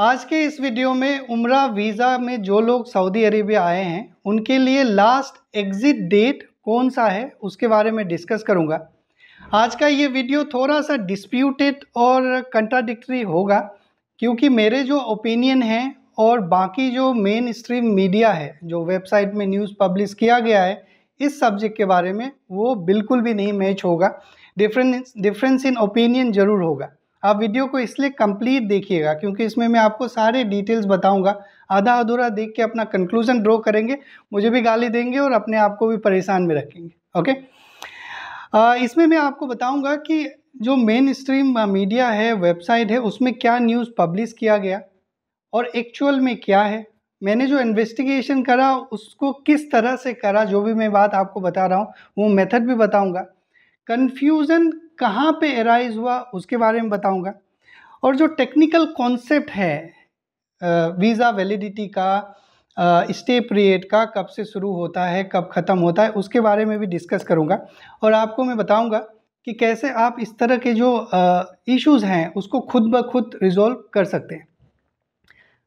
आज के इस वीडियो में उम्र वीज़ा में जो लोग सऊदी अरेबिया आए हैं उनके लिए लास्ट एग्ज़िट डेट कौन सा है उसके बारे में डिस्कस करूंगा आज का ये वीडियो थोड़ा सा डिस्प्यूटेड और कंट्राडिक्टी होगा क्योंकि मेरे जो ओपिनियन हैं और बाकी जो मेन स्ट्रीम मीडिया है जो वेबसाइट में न्यूज़ पब्लिश किया गया है इस सब्जेक्ट के बारे में वो बिल्कुल भी नहीं मैच होगा डिफरेंस डिफरेंस इन ओपिनियन ज़रूर होगा आप वीडियो को इसलिए कंप्लीट देखिएगा क्योंकि इसमें मैं आपको सारे डिटेल्स बताऊंगा आधा अधूरा देख के अपना कंक्लूजन ड्रॉ करेंगे मुझे भी गाली देंगे और अपने आप को भी परेशान में रखेंगे ओके आ, इसमें मैं आपको बताऊंगा कि जो मेन स्ट्रीम मीडिया है वेबसाइट है उसमें क्या न्यूज़ पब्लिश किया गया और एक्चुअल में क्या है मैंने जो इन्वेस्टिगेशन करा उसको किस तरह से करा जो भी मैं बात आपको बता रहा हूँ वो मेथड भी बताऊँगा कन्फ्यूज़न कहाँ पे एराइज हुआ उसके बारे में बताऊंगा और जो टेक्निकल कॉन्सेप्ट है वीज़ा वैलिडिटी का स्टे पीरियड का कब से शुरू होता है कब ख़त्म होता है उसके बारे में भी डिस्कस करूँगा और आपको मैं बताऊँगा कि कैसे आप इस तरह के जो इश्यूज़ हैं उसको खुद ब खुद रिजोल्व कर सकते हैं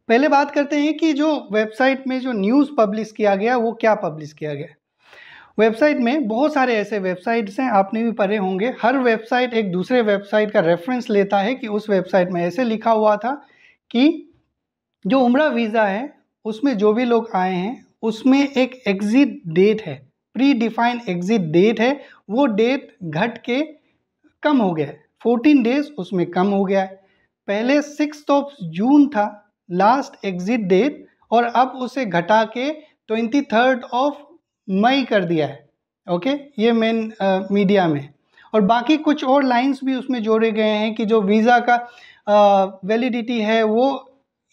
पहले बात करते हैं कि जो वेबसाइट में जो न्यूज़ पब्लिश किया गया वो क्या पब्लिश किया गया वेबसाइट में बहुत सारे ऐसे वेबसाइट्स हैं आपने भी पढ़े होंगे हर वेबसाइट एक दूसरे वेबसाइट का रेफरेंस लेता है कि उस वेबसाइट में ऐसे लिखा हुआ था कि जो उम्र वीज़ा है उसमें जो भी लोग आए हैं उसमें एक एग्ज़िट डेट है प्री डिफाइंड एग्ज़िट डेट है वो डेट घट के कम हो गया है फोर्टीन डेज उसमें कम हो गया है पहले सिक्स ऑफ जून था लास्ट एग्ज़िट डेट और अब उसे घटा के ट्वेंटी थर्ड ऑफ मई कर दिया है ओके ये मेन मीडिया uh, में और बाकी कुछ और लाइंस भी उसमें जोड़े गए हैं कि जो वीज़ा का वैलिडिटी uh, है वो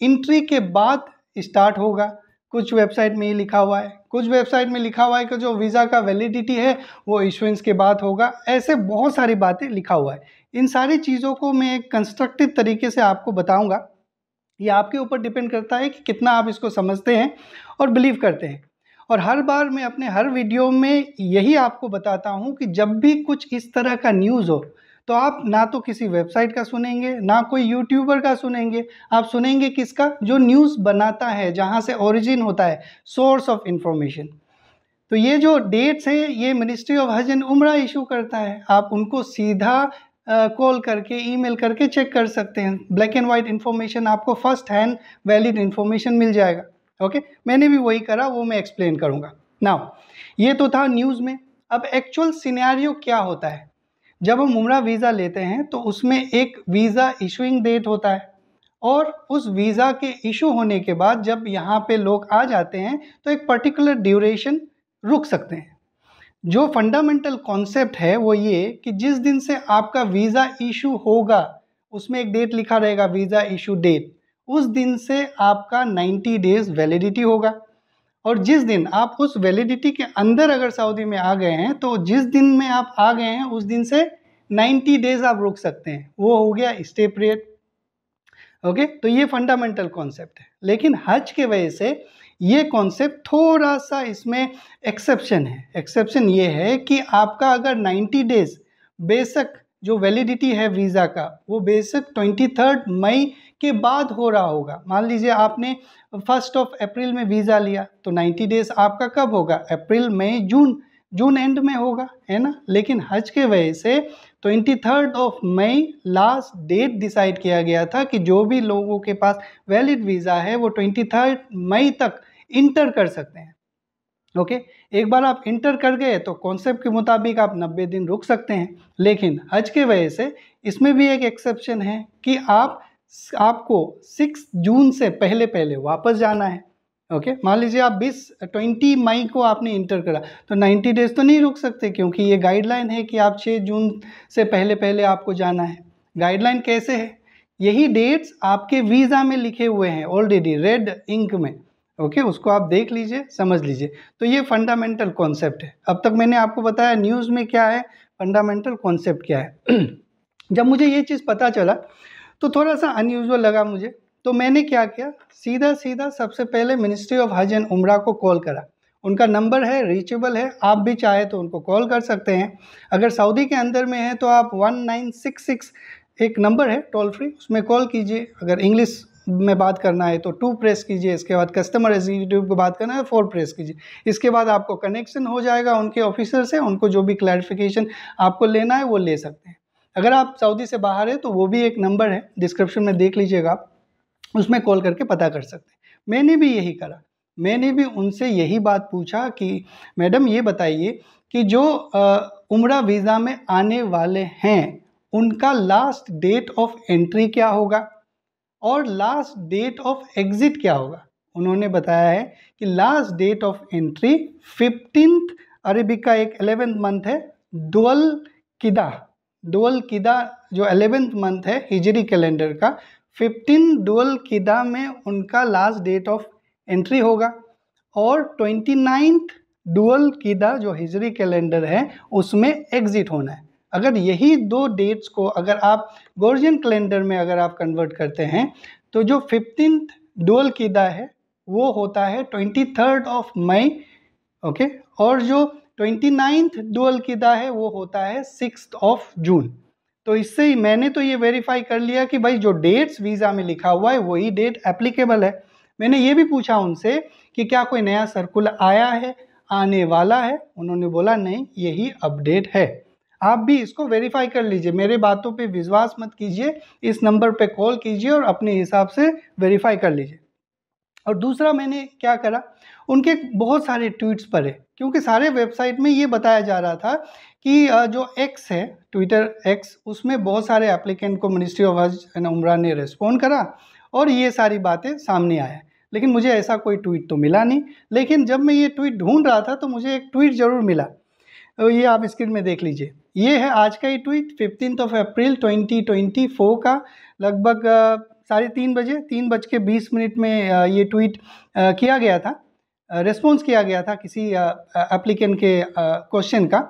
इंट्री के बाद स्टार्ट होगा कुछ वेबसाइट में ये लिखा हुआ है कुछ वेबसाइट में लिखा हुआ है कि जो वीज़ा का वैलिडिटी है वो इशुएंस के बाद होगा ऐसे बहुत सारी बातें लिखा हुआ है इन सारी चीज़ों को मैं एक कंस्ट्रक्टिव तरीके से आपको बताऊंगा ये आपके ऊपर डिपेंड करता है कि कितना आप इसको समझते हैं और बिलीव करते हैं और हर बार मैं अपने हर वीडियो में यही आपको बताता हूँ कि जब भी कुछ इस तरह का न्यूज़ हो तो आप ना तो किसी वेबसाइट का सुनेंगे ना कोई यूट्यूबर का सुनेंगे आप सुनेंगे किसका जो न्यूज़ बनाता है जहाँ से ओरिजिन होता है सोर्स ऑफ इन्फॉर्मेशन तो ये जो डेट्स हैं ये ministry of Hajj and Umrah issue करता है आप उनको सीधा कॉल करके ईमेल करके चेक कर सकते हैं ब्लैक एंड वाइट इन्फॉर्मेशन आपको फर्स्ट हैंड वैलिड इन्फॉर्मेशन मिल जाएगा ओके मैंने भी वही करा वो मैं एक्सप्लेन करूँगा नाउ ये तो था न्यूज़ में अब एक्चुअल सिनेरियो क्या होता है जब हम उमरा वीज़ा लेते हैं तो उसमें एक वीज़ा इशूइंग डेट होता है और उस वीज़ा के इशू होने के बाद जब यहाँ पे लोग आ जाते हैं तो एक पर्टिकुलर ड्यूरेशन रुक सकते हैं जो फंडामेंटल कॉन्सेप्ट है वो ये कि जिस दिन से आपका वीज़ा इशू होगा उसमें एक डेट लिखा रहेगा वीज़ा इशू डेट उस दिन से आपका 90 डेज वैलिडिटी होगा और जिस दिन आप उस वैलिडिटी के अंदर अगर सऊदी में आ गए हैं तो जिस दिन में आप आ गए हैं उस दिन से 90 डेज आप रुक सकते हैं वो हो गया स्टे पीरियड ओके तो ये फंडामेंटल कॉन्सेप्ट है लेकिन हज के वजह से ये कॉन्सेप्ट थोड़ा सा इसमें एक्सेप्शन है एक्सेप्शन ये है कि आपका अगर 90 डेज बेशक जो वैलिडिटी है वीज़ा का वो बेशक ट्वेंटी थर्ड मई के बाद हो रहा होगा मान लीजिए आपने फर्स्ट ऑफ अप्रैल में वीज़ा लिया तो नाइन्टी डेज़ आपका कब होगा अप्रैल मई जून जून एंड में होगा है ना लेकिन हज के वजह से twenty third of May last date decide किया गया था कि जो भी लोगों के पास वैलिड वीज़ा है वो ट्वेंटी थर्ड मई तक इंटर कर सकते हैं ओके एक बार आप इंटर कर गए तो कॉन्सेप्ट के मुताबिक आप 90 दिन रुक सकते हैं लेकिन हज के वजह से इसमें भी एक एक्सेप्शन है कि आप आपको 6 जून से पहले पहले वापस जाना है ओके मान लीजिए आप 20 20 मई को आपने इंटर करा तो 90 डेज तो नहीं रुक सकते क्योंकि ये गाइडलाइन है कि आप 6 जून से पहले पहले आपको जाना है गाइडलाइन कैसे है यही डेट्स आपके वीज़ा में लिखे हुए हैं ऑलरेडी रेड इंक में ओके okay, उसको आप देख लीजिए समझ लीजिए तो ये फंडामेंटल कॉन्सेप्ट है अब तक मैंने आपको बताया न्यूज़ में क्या है फंडामेंटल कॉन्सेप्ट क्या है जब मुझे ये चीज़ पता चला तो थोड़ा सा अनयूजल लगा मुझे तो मैंने क्या किया सीधा सीधा सबसे पहले मिनिस्ट्री ऑफ हज एंड उमरा को कॉल करा उनका नंबर है रीचेबल है आप भी चाहे तो उनको कॉल कर सकते हैं अगर सऊदी के अंदर में है तो आप वन नाइन सिक्स सिक्स एक नंबर है टोल फ्री उसमें कॉल कीजिए अगर इंग्लिश में बात करना है तो टू प्रेस कीजिए इसके बाद कस्टमर एग्जीक्यूटिव को बात करना है फोर प्रेस कीजिए इसके बाद आपको कनेक्शन हो जाएगा उनके ऑफिसर से उनको जो भी क्लैरिफिकेशन आपको लेना है वो ले सकते हैं अगर आप सऊदी से बाहर है तो वो भी एक नंबर है डिस्क्रिप्शन में देख लीजिएगा आप उसमें कॉल करके पता कर सकते हैं मैंने भी यही करा मैंने भी उनसे यही बात पूछा कि मैडम ये बताइए कि जो उम्र वीज़ा में आने वाले हैं उनका लास्ट डेट ऑफ एंट्री क्या होगा और लास्ट डेट ऑफ एग्ज़िट क्या होगा उन्होंने बताया है कि last date of entry fifteenth Arabic का एक एलेवेंथ मंथ है दुअल किदा दुअल किदा जो एलेवेंथ मंथ है हिजरी कैलेंडर का फिफ्टीन दुअल किदा में उनका लास्ट डेट ऑफ एंट्री होगा और ट्वेंटी नाइन्थ दुअल किदा जो हिजरी कैलेंडर है उसमें एग्ज़िट होना है अगर यही दो डेट्स को अगर आप गोर्जियन कैलेंडर में अगर आप कन्वर्ट करते हैं तो जो फिफ्टीन डोल कीदा है वो होता है twenty third of May okay और जो ट्वेंटी नाइन्थ डोल कीदा है वो होता है सिक्स ऑफ जून तो इससे ही मैंने तो ये वेरीफाई कर लिया कि भाई जो डेट्स वीज़ा में लिखा हुआ है वही डेट एप्लीकेबल है मैंने ये भी पूछा उनसे कि क्या कोई नया सर्कुलर आया है आने वाला है उन्होंने बोला नहीं यही अपडेट है आप भी इसको वेरीफाई कर लीजिए मेरे बातों पे विश्वास मत कीजिए इस नंबर पे कॉल कीजिए और अपने हिसाब से वेरीफाई कर लीजिए और दूसरा मैंने क्या करा उनके बहुत सारे ट्वीट्स पढ़े क्योंकि सारे वेबसाइट में ये बताया जा रहा था कि जो एक्स है ट्विटर एक्स उसमें बहुत सारे एप्लीकेंट को मिनिस्ट्री ऑफ हज एंड उमरा ने रिस्पॉन्ड करा और ये सारी बातें सामने आया लेकिन मुझे ऐसा कोई ट्वीट तो मिला नहीं लेकिन जब मैं ये ट्वीट ढूंढ रहा था तो मुझे एक ट्वीट ज़रूर मिला तो ये आप स्क्रीन में देख लीजिए ये है आज का ये ट्वीट फिफ्टीन ऑफ अप्रैल 2024 का लगभग साढ़े तीन बजे तीन बज के बीस मिनट में ये ट्वीट किया गया था रिस्पॉन्स किया गया था किसी एप्लीकेंट के क्वेश्चन का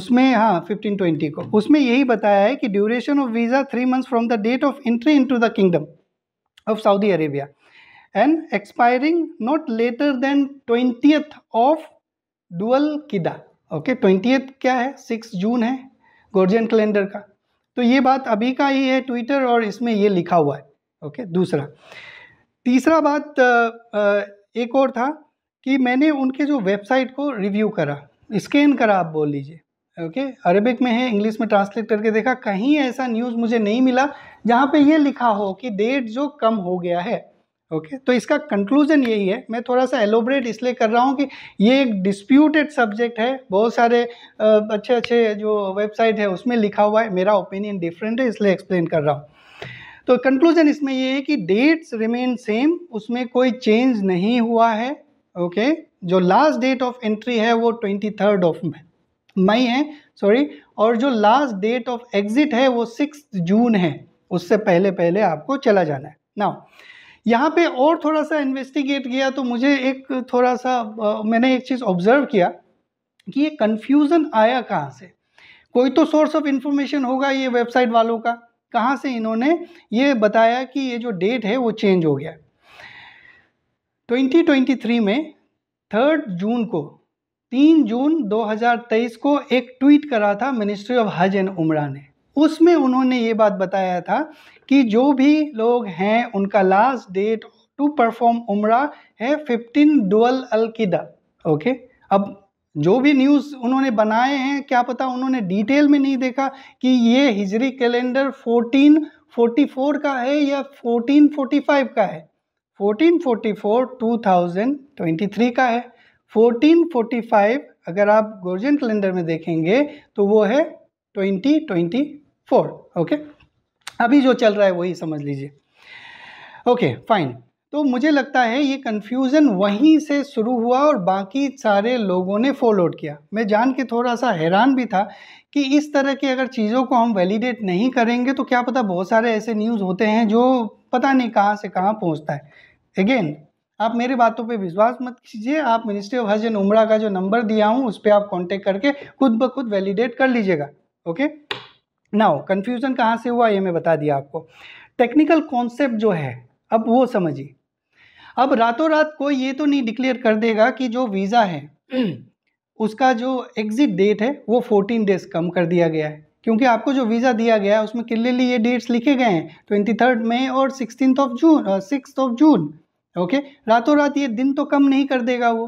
उसमें हाँ फिफ्टीन ट्वेंटी को उसमें यही बताया है कि duration of visa three months from the date of entry into the kingdom of Saudi Arabia and expiring not later than twentieth of Dhul Qidah okay twenty क्या है सिक्स जून है गोर्जियन कैलेंडर का तो ये बात अभी का ही है ट्विटर और इसमें ये लिखा हुआ है ओके दूसरा तीसरा बात एक और था कि मैंने उनके जो वेबसाइट को रिव्यू करा स्कैन करा आप बोल लीजिए ओके अरेबिक में है इंग्लिश में ट्रांसलेट करके देखा कहीं ऐसा न्यूज़ मुझे नहीं मिला जहाँ पे ये लिखा हो कि डेट जो कम हो गया है ओके तो इसका कंक्लूजन यही है मैं थोड़ा सा एलोब्रेट इसलिए कर रहा हूँ कि ये एक डिस्प्यूटेड सब्जेक्ट है बहुत सारे अच्छे अच्छे जो वेबसाइट है उसमें लिखा हुआ है मेरा ओपिनियन डिफरेंट है इसलिए एक्सप्लेन कर रहा हूँ तो कंक्लूजन इसमें ये है कि डेट्स रिमेन सेम उसमें कोई चेंज नहीं हुआ है ओके जो लास्ट डेट ऑफ एंट्री है वो ट्वेंटी थर्ड ऑफ मई है सॉरी और जो लास्ट डेट ऑफ एग्जिट है वो सिक्स जून है उससे पहले पहले आपको चला जाना है नाउ यहाँ पे और थोड़ा सा इन्वेस्टिगेट किया तो मुझे एक थोड़ा सा आ, मैंने एक चीज़ ऑब्जर्व किया कि ये कन्फ्यूज़न आया कहाँ से कोई तो सोर्स ऑफ इन्फॉर्मेशन होगा ये वेबसाइट वालों का कहाँ से इन्होंने ये बताया कि ये जो डेट है वो चेंज हो गया 2023 में थर्ड जून को तीन जून 2023 को एक ट्वीट करा था मिनिस्ट्री ऑफ हज एंड उमरा ने उसमें उन्होंने ये बात बताया था कि जो भी लोग हैं उनका लास्ट डेट टू परफॉर्म उम्र है फिफ्टीन डुअल अलकिदा ओके अब जो भी न्यूज़ उन्होंने बनाए हैं क्या पता उन्होंने डिटेल में नहीं देखा कि ये हिजरी कैलेंडर 1444 का है या 1445 का है 1444 2023 का है 1445 अगर आप गोर्जियन कैलेंडर में देखेंगे तो वो है फोर ओके अभी जो चल रहा है वही समझ लीजिए ओके फाइन तो मुझे लगता है ये कन्फ्यूज़न वहीं से शुरू हुआ और बाकी सारे लोगों ने फॉलोड किया मैं जान के थोड़ा सा हैरान भी था कि इस तरह की अगर चीज़ों को हम वैलिडेट नहीं करेंगे तो क्या पता बहुत सारे ऐसे न्यूज़ होते हैं जो पता नहीं कहाँ से कहाँ पहुँचता है अगेन आप मेरी बातों पे विश्वास मत कीजिए आप मिनिस्ट्री ऑफ हज एंड उमरा का जो नंबर दिया हूँ उस पर आप कॉन्टेक्ट करके खुद ब खुद वैलिडेट कर लीजिएगा ओके नाउ कन्फ्यूज़न कहाँ से हुआ ये मैं बता दिया आपको टेक्निकल कॉन्सेप्ट जो है अब वो समझिए अब रातों रात कोई ये तो नहीं डिक्लेयर कर देगा कि जो वीज़ा है उसका जो एग्ज़िट डेट है वो फोर्टीन डेज कम कर दिया गया है क्योंकि आपको जो वीज़ा दिया गया है उसमें क्लियरली ये डेट्स लिखे गए हैं ट्वेंटी थर्ड मई और sixteen of June six of June okay रातों रात ये दिन तो कम नहीं कर देगा वो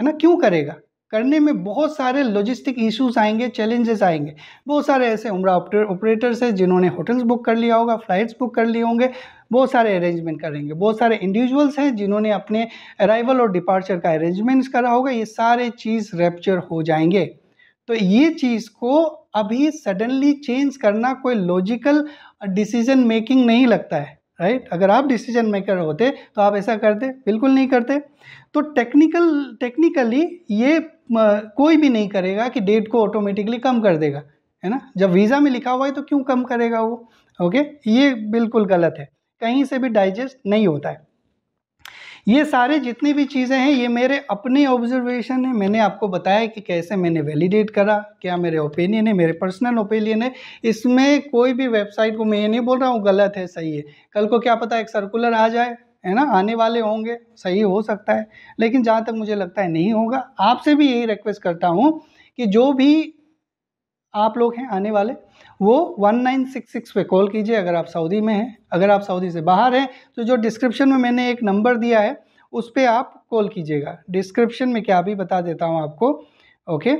है ना क्यों करेगा करने में बहुत सारे लॉजिस्टिक इश्यूज आएंगे चैलेंजेस आएंगे बहुत सारे ऐसे उम्र ऑपरेटर्स हैं जिन्होंने होटल्स बुक कर लिया होगा फ्लाइट्स बुक कर लिए होंगे बहुत सारे अरेंजमेंट करेंगे बहुत सारे इंडिविजुअल्स हैं जिन्होंने अपने अराइवल और डिपार्चर का अरेंजमेंट्स करा होगा ये सारे चीज़ रैप्चर हो जाएंगे तो ये चीज़ को अभी सडनली चेंज करना कोई लॉजिकल डिसीजन मेकिंग नहीं लगता है राइट अगर आप डिसीजन मेकर होते तो आप ऐसा करते बिल्कुल नहीं करते तो टेक्निकल टेक्निकली ये कोई भी नहीं करेगा कि डेट को ऑटोमेटिकली कम कर देगा है ना जब वीज़ा में लिखा हुआ है तो क्यों कम करेगा वो ओके ये बिल्कुल गलत है कहीं से भी डाइजेस्ट नहीं होता है ये सारे जितनी भी चीज़ें हैं ये मेरे अपने ऑब्जर्वेशन है मैंने आपको बताया कि कैसे मैंने वैलिडेट करा क्या मेरे ओपिनियन है मेरे पर्सनल ओपिनियन है इसमें कोई भी वेबसाइट को मैं ये नहीं बोल रहा हूँ गलत है सही है कल को क्या पता एक सर्कुलर आ जाए है ना आने वाले होंगे सही हो सकता है लेकिन जहाँ तक मुझे लगता है नहीं होगा आपसे भी यही रिक्वेस्ट करता हूँ कि जो भी आप लोग हैं आने वाले वो 1966 पे कॉल कीजिए अगर आप सऊदी में हैं अगर आप सऊदी से बाहर हैं तो जो डिस्क्रिप्शन में मैंने एक नंबर दिया है उस पर आप कॉल कीजिएगा डिस्क्रिप्शन में क्या भी बता देता हूँ आपको ओके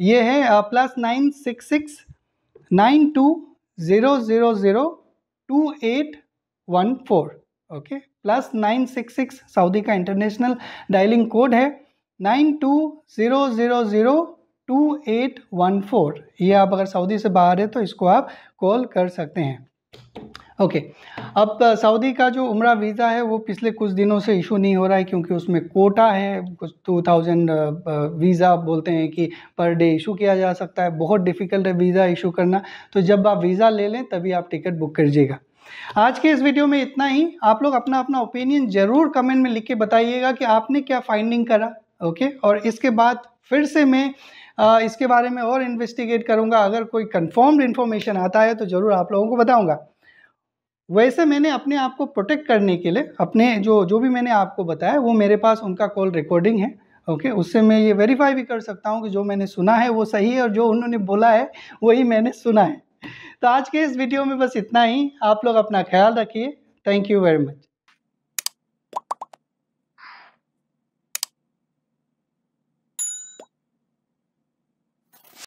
ये है plus nine six six nine two zero zero zero two eight one four okay plus nine six six Saudi का इंटरनेशनल डायलिंग कोड है nine two zero zero zero two eight one four ये आप अगर Saudi से बाहर है तो इसको आप कॉल कर सकते हैं ओके okay. अब सऊदी का जो उम्र वीज़ा है वो पिछले कुछ दिनों से इशू नहीं हो रहा है क्योंकि उसमें कोटा है कुछ टू थाउजेंड वीज़ा बोलते हैं कि पर डे इशू किया जा सकता है बहुत डिफ़िकल्ट है वीज़ा इशू करना तो जब आप वीज़ा ले लें तभी आप टिकट बुक करिएगा आज के इस वीडियो में इतना ही आप लोग अपना अपना ओपिनियन ज़रूर कमेंट में लिख के बताइएगा कि आपने क्या फाइंडिंग करा ओके okay? और इसके बाद फिर से मैं इसके बारे में और इन्वेस्टिगेट करूँगा अगर कोई कन्फर्म्ड इन्फॉर्मेशन आता है तो ज़रूर आप लोगों को बताऊँगा वैसे मैंने अपने आप को प्रोटेक्ट करने के लिए अपने जो जो भी मैंने आपको बताया वो मेरे पास उनका कॉल रिकॉर्डिंग है ओके okay, उससे मैं ये वेरीफाई भी कर सकता हूँ कि जो मैंने सुना है वो सही है और जो उन्होंने बोला है वही मैंने सुना है तो आज के इस वीडियो में बस इतना ही आप लोग अपना ख्याल रखिए थैंक यू वेरी मच